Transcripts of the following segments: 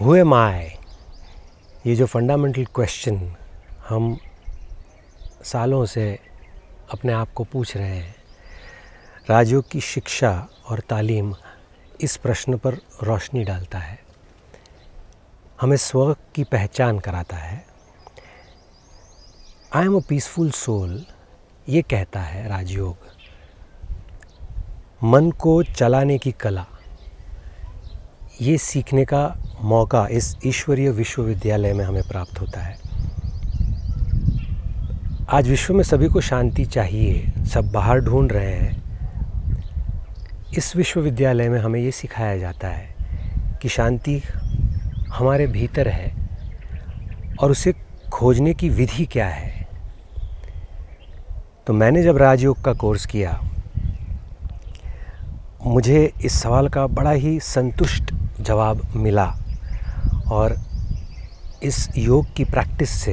हुए माए ये जो फंडामेंटल क्वेश्चन हम सालों से अपने आप को पूछ रहे हैं राजयोग की शिक्षा और तालीम इस प्रश्न पर रोशनी डालता है हमें स्व की पहचान कराता है I am a peaceful soul ये कहता है राजयोग मन को चलाने की कला ये सीखने का मौका इस ईश्वरीय विश्वविद्यालय में हमें प्राप्त होता है आज विश्व में सभी को शांति चाहिए सब बाहर ढूंढ रहे हैं इस विश्वविद्यालय में हमें ये सिखाया जाता है कि शांति हमारे भीतर है और उसे खोजने की विधि क्या है तो मैंने जब राजयोग का कोर्स किया मुझे इस सवाल का बड़ा ही संतुष्ट जवाब मिला और इस योग की प्रैक्टिस से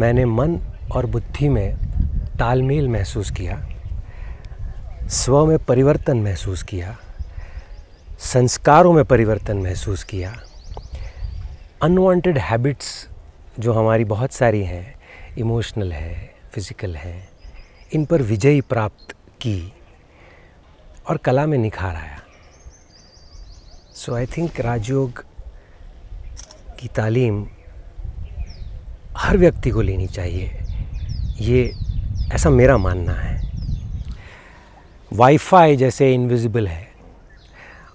मैंने मन और बुद्धि में तालमेल महसूस किया स्व में परिवर्तन महसूस किया संस्कारों में परिवर्तन महसूस किया अनवांटेड हैबिट्स जो हमारी बहुत सारी हैं इमोशनल है फिज़िकल है इन पर विजयी प्राप्त की और कला में निखार आया सो आई थिंक राजयोग की तालीम हर व्यक्ति को लेनी चाहिए ये ऐसा मेरा मानना है वाईफाई जैसे इनविजिबल है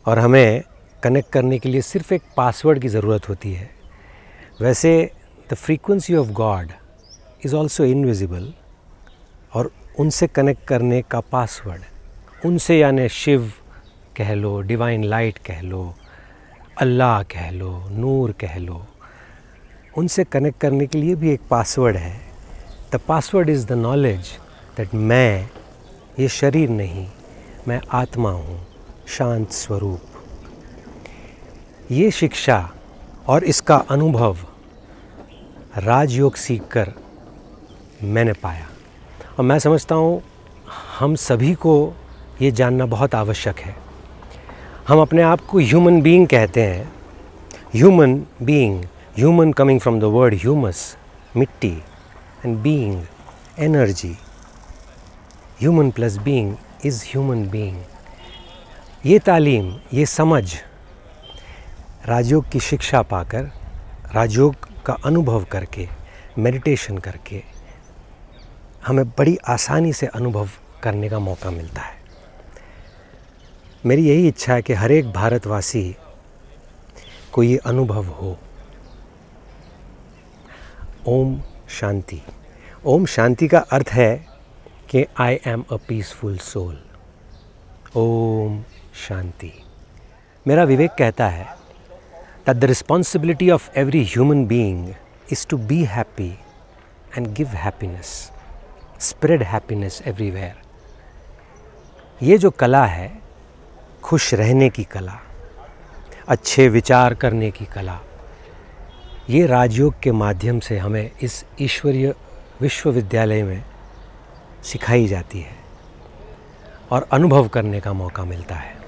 और हमें कनेक्ट करने के लिए सिर्फ एक पासवर्ड की ज़रूरत होती है वैसे the frequency of God is also invisible और उनसे कनेक्ट करने का पासवर्ड उनसे यानी शिव कह लो डिवाइन लाइट कह लो अल्लाह कह लो नूर कह लो उनसे कनेक्ट करने के लिए भी एक पासवर्ड है the password is the knowledge that मैं ये शरीर नहीं मैं आत्मा हूँ शांत स्वरूप ये शिक्षा और इसका अनुभव राजयोग सीख कर मैंने पाया और मैं समझता हूँ हम सभी को ये जानना बहुत आवश्यक है हम अपने आप को ह्यूमन बीइंग कहते हैं human being human coming from the word humus मिट्टी and being energy human plus being is human being ये तालीम ये समझ राजयोग की शिक्षा पाकर राजयोग का अनुभव करके मेडिटेशन करके हमें बड़ी आसानी से अनुभव करने का मौका मिलता है मेरी यही इच्छा है कि हर एक भारतवासी को ये अनुभव हो ओम शांति ओम शांति का अर्थ है कि I am a peaceful soul ओम शांति मेरा विवेक कहता है that the responsibility of every human being is to be happy and give happiness spread happiness everywhere ये जो कला है खुश रहने की कला अच्छे विचार करने की कला ये राजयोग के माध्यम से हमें इस ईश्वरीय विश्वविद्यालय में सिखाई जाती है और अनुभव करने का मौका मिलता है